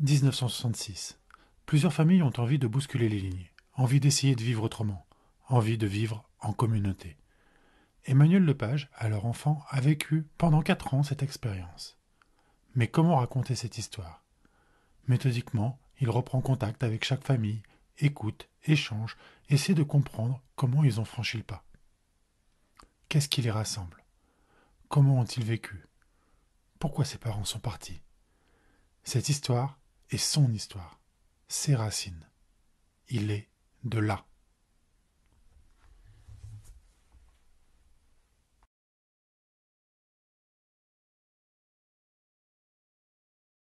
1966. Plusieurs familles ont envie de bousculer les lignes, envie d'essayer de vivre autrement, envie de vivre en communauté. Emmanuel Lepage, alors enfant, a vécu pendant quatre ans cette expérience. Mais comment raconter cette histoire Méthodiquement, il reprend contact avec chaque famille, écoute, échange, essaie de comprendre comment ils ont franchi le pas. Qu'est-ce qui les rassemble Comment ont-ils vécu Pourquoi ses parents sont partis Cette histoire, et son histoire, ses racines. Il est de là.